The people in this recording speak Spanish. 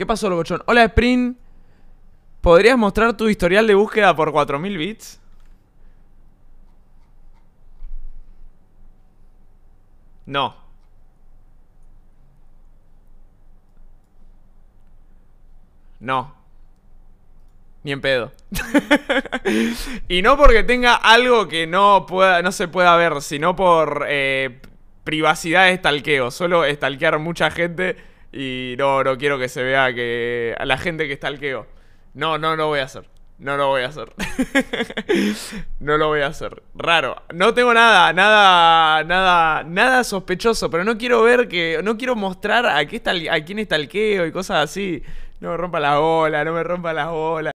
¿Qué pasó, locochón? Hola, Sprint. ¿Podrías mostrar tu historial de búsqueda por 4000 bits? No. No. Ni en pedo. y no porque tenga algo que no, pueda, no se pueda ver, sino por eh, privacidad de stalkeo. Solo stalkear mucha gente y no, no quiero que se vea que a la gente que está alqueo. No, no, no voy a hacer. No lo voy a hacer. no lo voy a hacer. Raro. No tengo nada, nada, nada, nada sospechoso, pero no quiero ver que, no quiero mostrar a, qué está, a quién está alqueo y cosas así. No me rompa la bola, no me rompa las bolas.